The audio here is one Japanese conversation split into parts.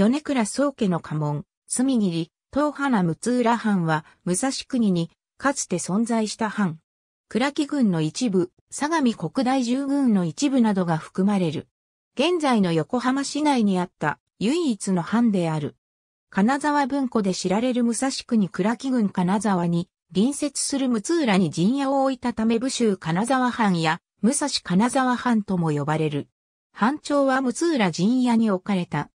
米倉宗家の家紋、住切、東花六浦藩は、武蔵国に、かつて存在した藩。倉木軍の一部、相模国大従軍の一部などが含まれる。現在の横浜市内にあった唯一の藩である。金沢文庫で知られる武蔵国倉木郡金沢に隣接する六浦に陣屋を置いたため武州金沢藩や武蔵金沢藩とも呼ばれる。藩長は六浦陣屋に置かれた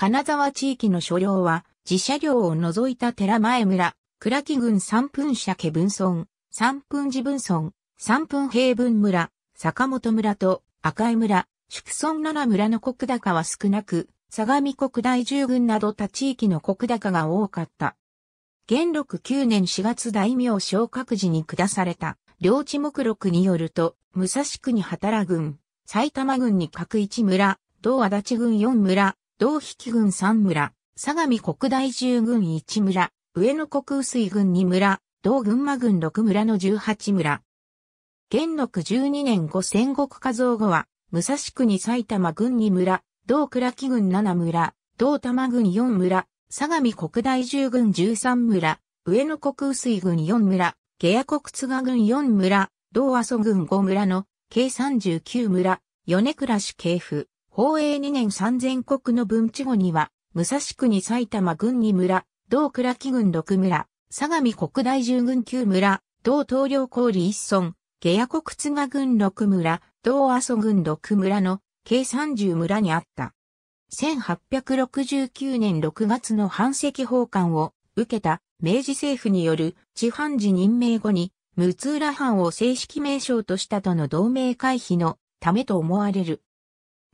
金沢地域の所領は、自社領を除いた寺前村、倉木郡三分社家分村、三分寺分村、三分平分村、坂本村と赤井村、宿村奈良村の国高は少なく、相模国大従軍など他地域の国高が多かった。元禄9年4月大名昇格時に下された、領地目録によると、武蔵区に働軍、埼玉軍に各一村、同足立郡四村、同引軍三村、相模国大十軍一村、上野国薄い軍二村、同群馬軍六村の十八村。元禄十二年後戦国加造後は、武蔵国埼玉軍二村、同倉木軍七村、同玉軍四村、相模国大十軍十三村、上野国薄い軍四村、下野国津賀軍四村、同阿蘇軍五村の、計三十九村、米倉市系府。宝永2年3000国の分地後には、武蔵国埼玉郡二村、同倉木郡六村、相模国大従軍九村、同東領郡一村、下野国津賀郡六村、同阿蘇郡六村の計30村にあった。1869年6月の反石奉還を受けた明治政府による地藩時任命後に、六浦藩を正式名称としたとの同盟回避のためと思われる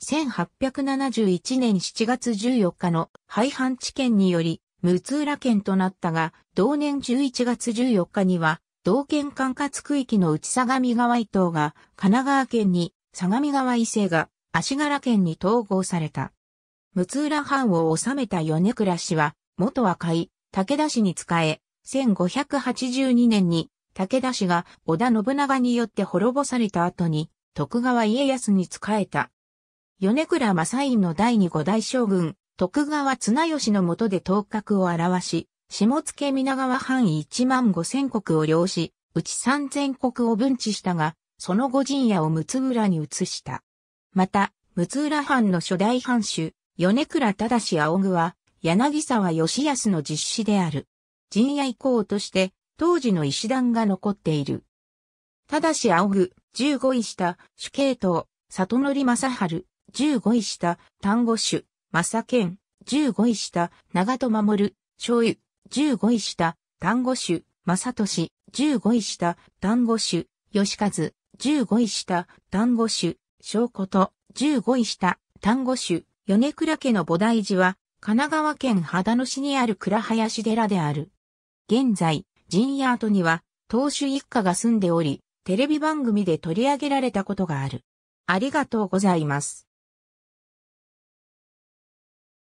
1871年7月14日の廃藩置県により、六浦県となったが、同年11月14日には、同県管轄区域の内相模川伊東が神奈川県に、相模川伊勢が足柄県に統合された。六浦藩を治めた米倉氏は、元赤井、武田氏に仕え、1582年に武田氏が織田信長によって滅ぼされた後に徳川家康に仕えた。米倉正院の第二五代将軍、徳川綱吉の下で頭角を表し、下野皆川範囲万五千国を領し、うち三千国を分治したが、その後陣屋を六浦に移した。また、六浦藩の初代藩主、米倉忠仰具は、柳沢義康の実施である。陣屋以降として、当時の石段が残っている。ただし仰ぐ、15位下、主系統、里則正春、15位下、丹後種、正健、15位下、長戸守、醤油、15位下、丹後種、正俊、15位下、丹後種、吉和、15位下、丹後種、証子と、15位下、丹後種、米倉家の菩提寺は、神奈川県秦野市にある倉林寺である。現在、陣屋跡には、当主一家が住んでおり、テレビ番組で取り上げられたことがある。ありがとうございます。